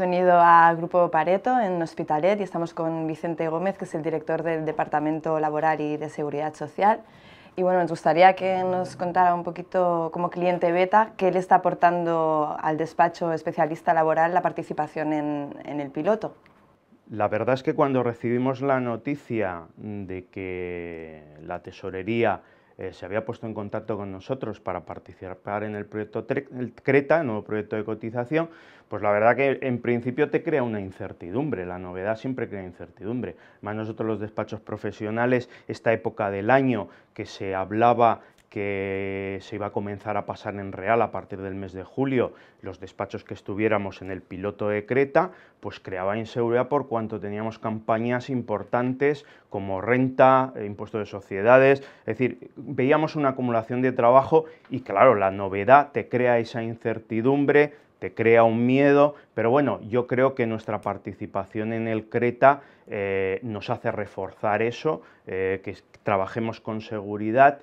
venido a Grupo Pareto en Hospitalet y estamos con Vicente Gómez, que es el director del Departamento Laboral y de Seguridad Social. Y bueno, nos gustaría que nos contara un poquito como cliente beta qué le está aportando al despacho especialista laboral la participación en, en el piloto. La verdad es que cuando recibimos la noticia de que la tesorería eh, se había puesto en contacto con nosotros para participar en el proyecto Creta, el nuevo proyecto de cotización, pues la verdad que en principio te crea una incertidumbre, la novedad siempre crea incertidumbre. Más nosotros los despachos profesionales, esta época del año que se hablaba que se iba a comenzar a pasar en real a partir del mes de julio los despachos que estuviéramos en el piloto de Creta, pues creaba inseguridad por cuanto teníamos campañas importantes como renta, eh, impuesto de sociedades, es decir, veíamos una acumulación de trabajo y claro, la novedad te crea esa incertidumbre, te crea un miedo, pero bueno, yo creo que nuestra participación en el Creta eh, nos hace reforzar eso, eh, que trabajemos con seguridad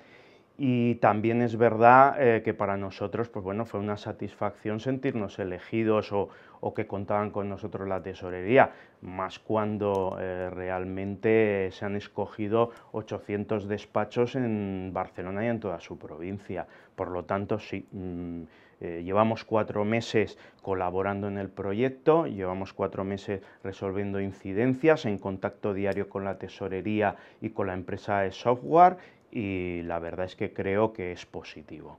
y también es verdad eh, que para nosotros pues bueno, fue una satisfacción sentirnos elegidos o, que contaban con nosotros la tesorería, más cuando eh, realmente se han escogido 800 despachos en Barcelona y en toda su provincia. Por lo tanto, sí, mm, eh, llevamos cuatro meses colaborando en el proyecto, llevamos cuatro meses resolviendo incidencias en contacto diario con la tesorería y con la empresa de software y la verdad es que creo que es positivo.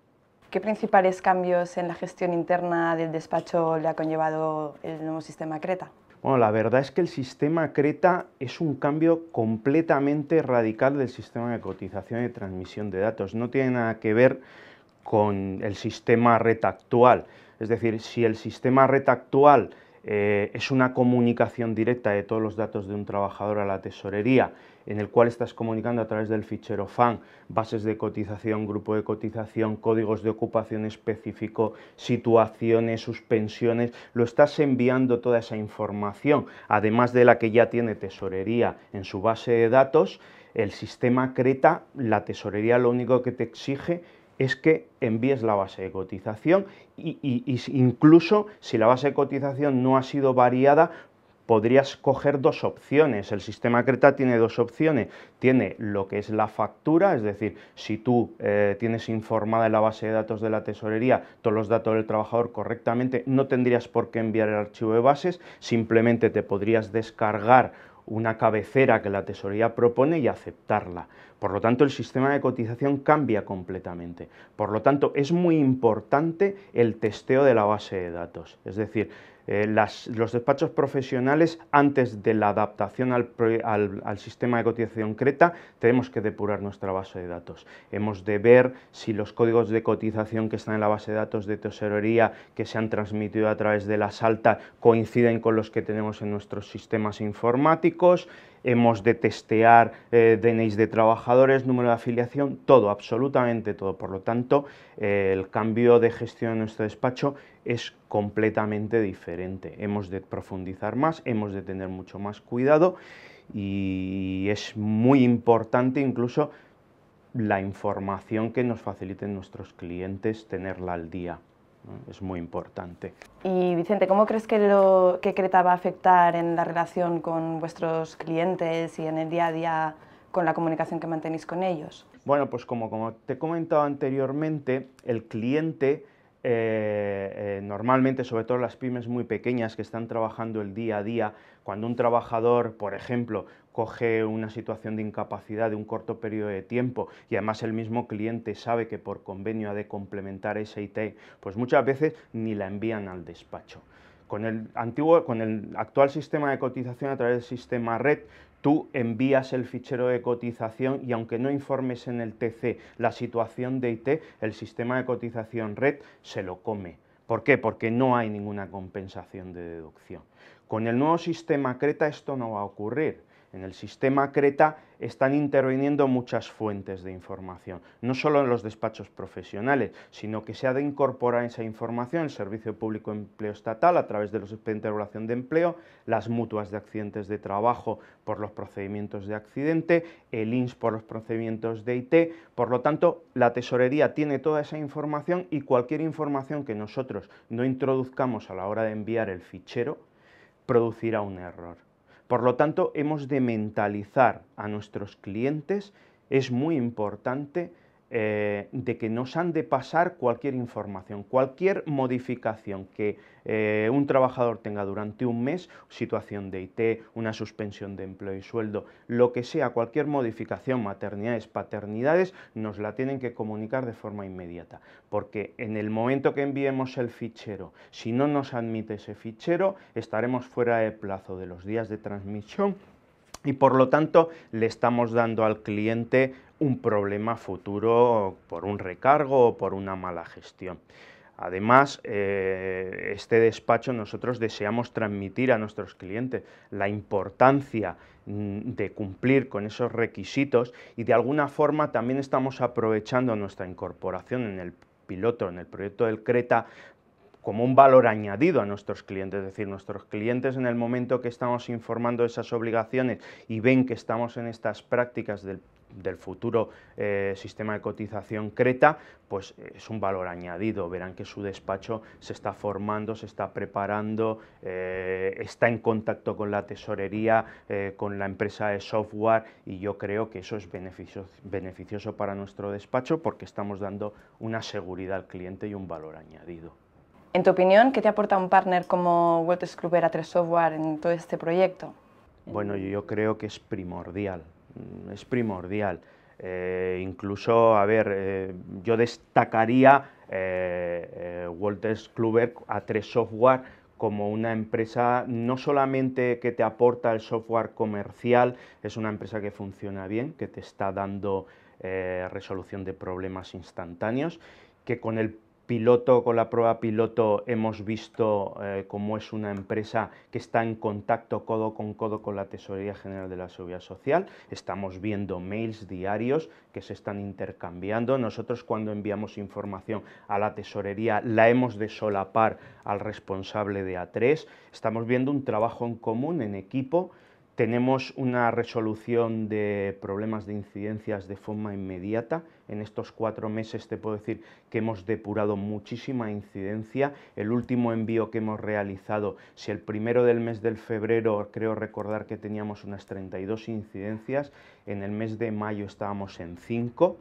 ¿Qué principales cambios en la gestión interna del despacho le ha conllevado el nuevo sistema Creta? Bueno, la verdad es que el sistema Creta es un cambio completamente radical del sistema de cotización y transmisión de datos. No tiene nada que ver con el sistema Reta actual. Es decir, si el sistema Reta actual eh, es una comunicación directa de todos los datos de un trabajador a la tesorería, en el cual estás comunicando a través del fichero FAN, bases de cotización, grupo de cotización, códigos de ocupación específico, situaciones, suspensiones, lo estás enviando toda esa información, además de la que ya tiene tesorería en su base de datos, el sistema Creta, la tesorería lo único que te exige es que envíes la base de cotización y, incluso si la base de cotización no ha sido variada, podrías coger dos opciones. El sistema Creta tiene dos opciones. Tiene lo que es la factura, es decir, si tú eh, tienes informada en la base de datos de la tesorería todos los datos del trabajador correctamente, no tendrías por qué enviar el archivo de bases, simplemente te podrías descargar una cabecera que la tesorería propone y aceptarla. Por lo tanto, el sistema de cotización cambia completamente. Por lo tanto, es muy importante el testeo de la base de datos. Es decir, eh, los despachos profesionales, antes de la adaptación al, al, sistema de cotización Creta, tenemos que depurar nuestra base de datos. Hemos de ver si los códigos de cotización que están en la base de datos de tesorería, que se han transmitido a través de la salta, coinciden con los que tenemos en nuestros sistemas informáticos hemos de testear eh, DNIs de trabajadores, número de afiliación, todo, absolutamente todo. Por lo tanto, eh, el cambio de gestión en nuestro despacho es completamente diferente. Hemos de profundizar más, hemos de tener mucho más cuidado y es muy importante incluso la información que nos faciliten nuestros clientes tenerla al día es muy importante. Y Vicente, ¿cómo crees que, lo, que Creta va a afectar en la relación con vuestros clientes y en el día a día con la comunicación que mantenéis con ellos? Bueno, pues como, como te he comentado anteriormente, el cliente eh, eh, normalmente, sobre todo las pymes muy pequeñas que están trabajando el día a día, cuando un trabajador, por ejemplo, coge una situación de incapacidad de un corto periodo de tiempo y además el mismo cliente sabe que por convenio ha de complementar ese IT, pues muchas veces ni la envían al despacho. Con el, antiguo, con el actual sistema de cotización a través del sistema red, tú envías el fichero de cotización y aunque no informes en el TC la situación de IT, el sistema de cotización red se lo come. ¿Por qué? Porque no hay ninguna compensación de deducción. Con el nuevo sistema Creta esto no va a ocurrir. En el sistema Creta están interviniendo muchas fuentes de información, no solo en los despachos profesionales, sino que se ha de incorporar esa información el Servicio Público Empleo Estatal a través de los expedientes de regulación de empleo, las mutuas de accidentes de trabajo por los procedimientos de accidente, el INS por los procedimientos de IT. Por lo tanto, la tesorería tiene toda esa información y cualquier información que nosotros no introduzcamos a la hora de enviar el fichero producirá un error. Por lo tanto, hemos de mentalizar a nuestros clientes, es muy importante eh, de que nos han de pasar cualquier información, cualquier modificación que eh, un trabajador tenga durante un mes, situación de IT, una suspensión de empleo y sueldo, lo que sea, cualquier modificación, maternidades, paternidades, nos la tienen que comunicar de forma inmediata, porque en el momento que enviemos el fichero, si no nos admite ese fichero, estaremos fuera de plazo de los días de transmisión y por lo tanto le estamos dando al cliente un problema futuro por un recargo o por una mala gestión. Además, eh, este despacho nosotros deseamos transmitir a nuestros clientes la importancia mm, de cumplir con esos requisitos y de alguna forma también estamos aprovechando nuestra incorporación en el piloto, en el proyecto del Creta, como un valor añadido a nuestros clientes, es decir, nuestros clientes en el momento que estamos informando esas obligaciones y ven que estamos en estas prácticas del, futuro eh, sistema de cotización Creta, pues eh, es un valor añadido, verán que su despacho se está formando, se está preparando, eh, está en contacto con la tesorería, con la empresa de software y yo creo que eso es beneficioso para nuestro despacho porque estamos dando una seguridad al cliente y un valor añadido. En tu opinión, ¿qué te aporta un partner como Wolters Kluwer a 3 Software en todo este proyecto? Bueno, yo creo que es primordial, mm, es primordial. Eh, incluso, a ver, eh, yo destacaría eh, eh Wolters a 3 Software como una empresa no solamente que te aporta el software comercial, es una empresa que funciona bien, que te está dando resolución de problemas instantáneos, que con el piloto, con la prueba piloto, hemos visto eh, cómo es una empresa que está en contacto codo con codo con la Tesorería General de la Seguridad Social. Estamos viendo mails diarios que se están intercambiando. Nosotros cuando enviamos información a la tesorería la hemos de solapar al responsable de A3. Estamos viendo un trabajo en común, en equipo, tenemos una resolución de problemas de incidencias de forma inmediata. En estos cuatro meses te puedo decir que hemos depurado muchísima incidencia. El último envío que hemos realizado, si el primero del mes del febrero creo recordar que teníamos unas 32 incidencias, en el mes de mayo estábamos en 5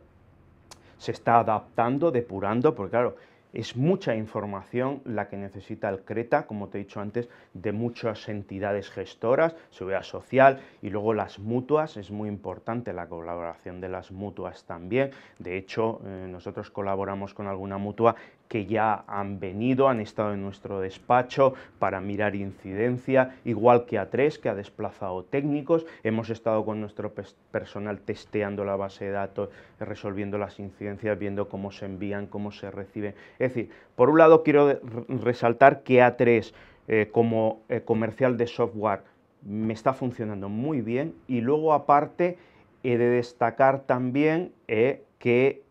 se está adaptando, depurando, porque claro, es mucha información la que necesita el CRETA, como te he dicho antes, de muchas entidades gestoras, seguridad social y luego las mutuas. Es muy importante la colaboración de las mutuas también. De hecho, eh, nosotros colaboramos con alguna mutua que ya han venido, han estado en nuestro despacho para mirar incidencia, igual que A3, que ha desplazado técnicos. Hemos estado con nuestro personal testeando la base de datos, resolviendo las incidencias, viendo cómo se envían, cómo se reciben. Es decir, por un lado quiero resaltar que A3 eh, como eh, comercial de software me está funcionando muy bien y luego aparte he de destacar también eh, que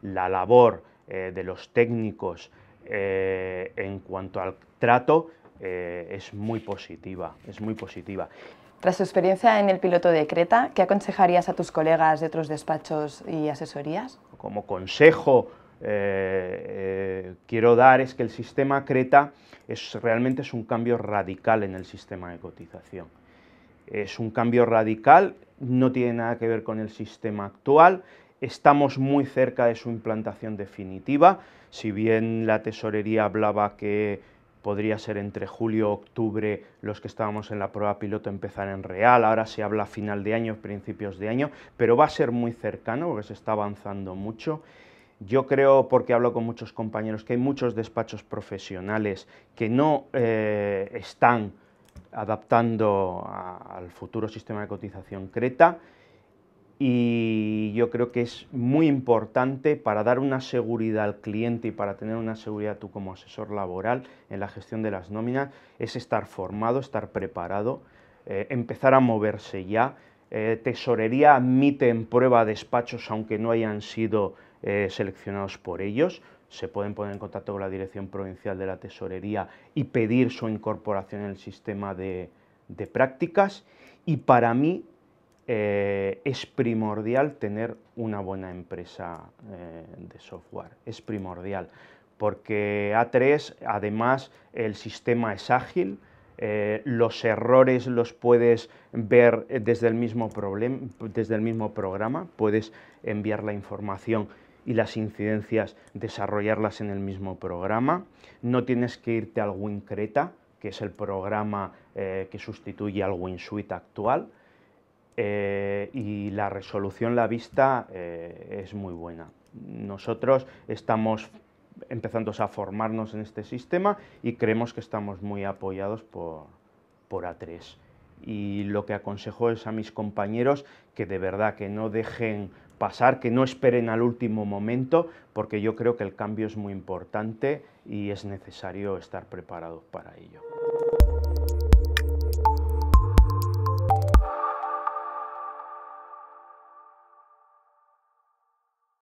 la labor eh, de los técnicos eh, en cuanto al trato eh, es muy positiva, es muy positiva. Tras su experiencia en el piloto de Creta, ¿qué aconsejarías a tus colegas de otros despachos y asesorías? Como consejo quiero dar es que el sistema Creta es, realmente es un cambio radical en el sistema de cotización. Es un cambio radical, no tiene nada que ver con el sistema actual, Estamos muy cerca de su implantación definitiva, si bien la tesorería hablaba que podría ser entre julio o octubre los que estábamos en la prueba piloto empezar en real, ahora se habla final de año, principios de año, pero va a ser muy cercano porque se está avanzando mucho. Yo creo, porque hablo con muchos compañeros, que hay muchos despachos profesionales que no eh, están adaptando al futuro sistema de cotización Creta y yo creo que es muy importante para dar una seguridad al cliente y para tener una seguridad tú como asesor laboral en la gestión de las nóminas es estar formado, estar preparado, eh, empezar a moverse ya. Eh, tesorería admite en prueba despachos aunque no hayan sido eh, seleccionados por ellos. Se pueden poner en contacto con la Dirección Provincial de la Tesorería y pedir su incorporación en el sistema de, de prácticas. Y para mí eh, es primordial tener una buena empresa eh, de software, es primordial, porque A3 además el sistema es ágil, eh, los errores los puedes ver desde el, mismo desde el mismo programa, puedes enviar la información y las incidencias, desarrollarlas en el mismo programa. No tienes que irte al WinCreta, que es el programa que sustituye al WinSuite actual. Eh, y la resolución, la vista eh, es muy buena. Nosotros estamos empezando a formarnos en este sistema y creemos que estamos muy apoyados por, por A3. Y lo que aconsejo es a mis compañeros que de verdad que no dejen pasar, que no esperen al último momento, porque yo creo que el cambio es muy importante y es necesario estar preparados para ello.